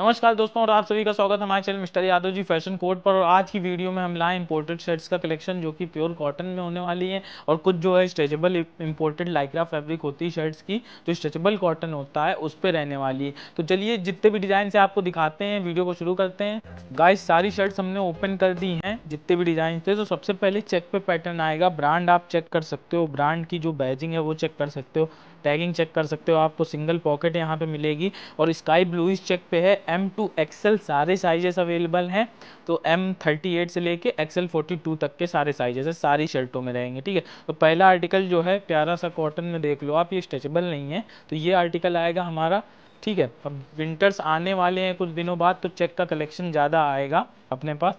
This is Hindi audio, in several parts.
नमस्कार दोस्तों और आप सभी का स्वागत है हमारे channel mister Yadav ji fashion code पर और आज की वीडियो में हम लाए इम्पोर्टेड शर्ट्स का कलेक्शन जो कि प्योर कॉटन में होने वाली है और कुछ जो है स्ट्रेचेबल इम्पोर्टेड लाइक्रा फैब्रिक होती है शर्ट्स की जो स्ट्रेचेबल कॉटन होता है उस पर रहने वाली है तो चलिए जितने भी डिज़ाइन से आपको दिखाते हैं वीडियो को शुरू करते हैं गाइस सारी शर्ट्स हमने ओपन कर दी हैं जितने भी डिज़ाइन थे तो सबसे पहले चेक पे पैटर्न आएगा ब्रांड आप चेक कर सकते हो ब्रांड की जो बैजिंग है वो चेक कर सकते हो टैगिंग चेक कर सकते हो आपको सिंगल पॉकेट यहाँ पे मिलेगी और स्काई ब्लू इस चेक पे है एम टू एक्सएल सारे साइजेस अवेलेबल हैं तो एम थर्टी एट से लेके एक्सएल फोर्टी टू तक के सारे साइजेस है सारी शर्टों में रहेंगे ठीक है तो पहला आर्टिकल जो है प्यारा सा कॉटन में देख लो आप ये स्ट्रेचेबल नहीं है तो ये आर्टिकल आएगा हमारा ठीक है अब विंटर्स आने वाले हैं कुछ दिनों बाद तो चेक का कलेक्शन ज़्यादा आएगा अपने पास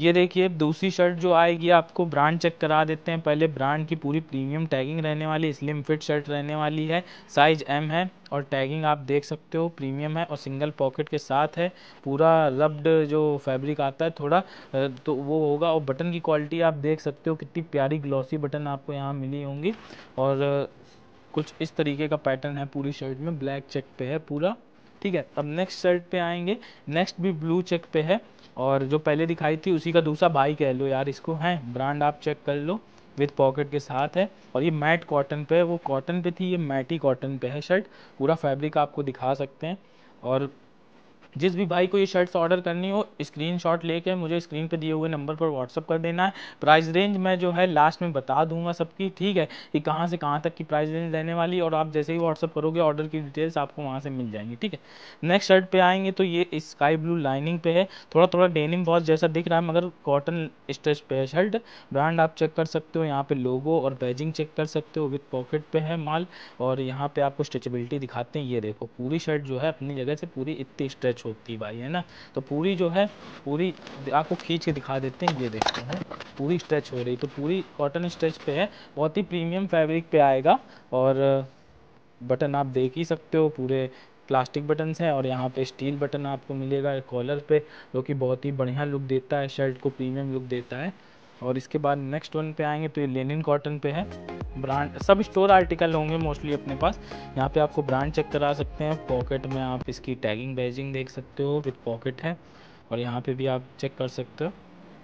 ये देखिए दूसरी शर्ट जो आएगी आपको ब्रांड चेक करा देते हैं पहले ब्रांड की पूरी प्रीमियम टैगिंग रहने वाली स्लिम फिट शर्ट रहने वाली है साइज एम है और टैगिंग आप देख सकते हो प्रीमियम है और सिंगल पॉकेट के साथ है पूरा रब्ड जो फैब्रिक आता है थोड़ा तो वो होगा और बटन की क्वालिटी आप देख सकते हो कितनी प्यारी ग्लॉसी बटन आपको यहाँ मिली होंगी और कुछ इस तरीके का पैटर्न है पूरी शर्ट में ब्लैक चेक पे है पूरा ठीक है अब नेक्स्ट शर्ट पे आएंगे नेक्स्ट भी ब्लू चेक पे है और जो पहले दिखाई थी उसी का दूसरा भाई कह लो यार इसको है ब्रांड आप चेक कर लो विथ पॉकेट के साथ है और ये मैट कॉटन पे है वो कॉटन पे थी ये मैटी कॉटन पे है शर्ट पूरा फैब्रिक आपको दिखा सकते हैं और जिस भी भाई को ये शर्ट्स ऑर्डर करनी हो स्क्रीन शॉट लेके मुझे स्क्रीन पे दिए हुए नंबर पर व्हाट्सअप कर देना है प्राइस रेंज मैं जो है लास्ट में बता दूंगा सबकी ठीक है कि कहाँ से कहाँ तक की प्राइस रेंज रहने वाली और आप जैसे ही व्हाट्सअप करोगे ऑर्डर की डिटेल्स आपको वहाँ से मिल जाएंगी ठीक है नेक्स्ट शर्ट पर आएंगे तो ये स्काई ब्लू लाइनिंग पे है थोड़ा थोड़ा डेनिम बॉस जैसा दिख रहा है मगर कॉटन स्ट्रेच पे है शर्ट ब्रांड आप चेक कर सकते हो यहाँ पे लोगो और बैजिंग चेक कर सकते हो विथ पॉकेट पे है माल और यहाँ पे आपको स्ट्रेचबिलिटी दिखाते हैं ये देखो पूरी शर्ट जो है अपनी जगह से पूरी इतनी स्ट्रेच सोती भाई है ना तो पूरी जो है पूरी आपको खींच के दिखा देते हैं ये देखते हैं पूरी स्ट्रेच हो रही तो पूरी कॉटन स्ट्रेच पे है बहुत ही प्रीमियम फैब्रिक पे आएगा और बटन आप देख ही सकते हो पूरे प्लास्टिक बटन हैं और यहाँ पे स्टील बटन आपको मिलेगा कॉलर पे जो कि बहुत ही बढ़िया लुक देता है शर्ट को प्रीमियम लुक देता है और इसके बाद नेक्स्ट वन पे आएंगे तो ये लेनिन कॉटन पे है ब्रांड सब स्टोर आर्टिकल होंगे मोस्टली अपने पास यहाँ पे आपको ब्रांड चेक करा सकते हैं पॉकेट में आप इसकी टैगिंग बैजिंग देख सकते हो विथ पॉकेट है और यहाँ पे भी आप चेक कर सकते हो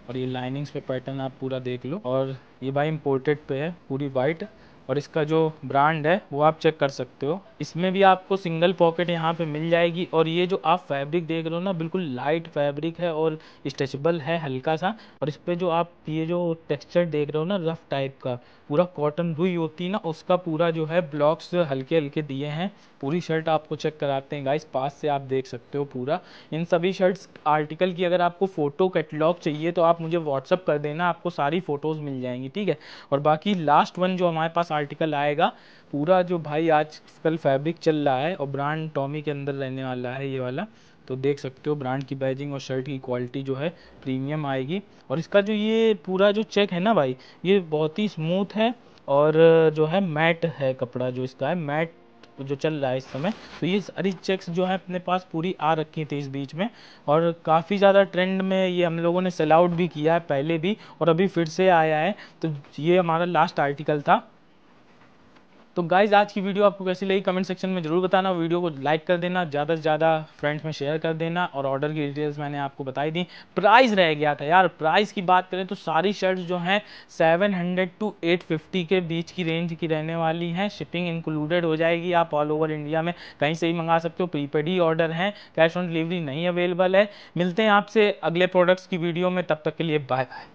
और ये लाइनिंग्स पे पैटर्न आप पूरा देख लो और ये भाई इम्पोर्टेड पे है पूरी वाइट और इसका जो ब्रांड है वो आप चेक कर सकते हो इसमें भी आपको सिंगल पॉकेट यहाँ पे मिल जाएगी और ये जो आप फैब्रिक देख रहे हो ना बिल्कुल लाइट फैब्रिक है और स्ट्रेचेबल है हल्का सा और इस पर जो आप ये जो टेक्सचर देख रहे हो ना रफ टाइप का पूरा कॉटन रुई होती है ना उसका पूरा जो है ब्लॉक्स हल्के हल्के दिए हैं पूरी शर्ट आपको चेक कराते हैं गाइस पास से आप देख सकते हो पूरा इन सभी शर्ट्स आर्टिकल की अगर आपको फ़ोटो कैटलॉग चाहिए तो आप मुझे व्हाट्सअप कर देना आपको सारी फ़ोटोज़ मिल जाएंगी ठीक है और बाकी लास्ट वन जो हमारे पास आर्टिकल आएगा पूरा जो भाई आजकल फैब्रिक चल रहा है और ब्रांड टॉमी के अंदर रहने वाला है ये वाला तो देख सकते हो ब्रांड की बैजिंग और शर्ट की क्वालिटी जो है प्रीमियम आएगी और इसका जो ये पूरा जो चेक है ना भाई ये बहुत ही स्मूथ है और जो है मैट है कपड़ा जो इसका है मैट जो चल रहा है इस समय तो ये सारी चेक्स जो है अपने पास पूरी आ रखी थी इस बीच में और काफ़ी ज़्यादा ट्रेंड में ये हम लोगों ने सेल आउट भी किया है पहले भी और अभी फिर से आया है तो ये हमारा लास्ट आर्टिकल था तो गाइज आज की वीडियो आपको कैसी लगी कमेंट सेक्शन में जरूर बताना वीडियो को लाइक कर देना ज़्यादा से ज़्यादा फ्रेंड्स में शेयर कर देना और ऑर्डर की डिटेल्स मैंने आपको बताई दी प्राइस रह गया था यार प्राइस की बात करें तो सारी शर्ट्स जो हैं 700 टू 850 के बीच की रेंज की रहने वाली हैं शिपिंग इंक्लूडेड हो जाएगी आप ऑल ओवर इंडिया में कहीं से भी मंगा सकते हो प्रीपेड ही ऑर्डर हैं कैश ऑन डिलीवरी नहीं अवेलेबल है मिलते हैं आपसे अगले प्रोडक्ट्स की वीडियो में तब तक के लिए बाय बाय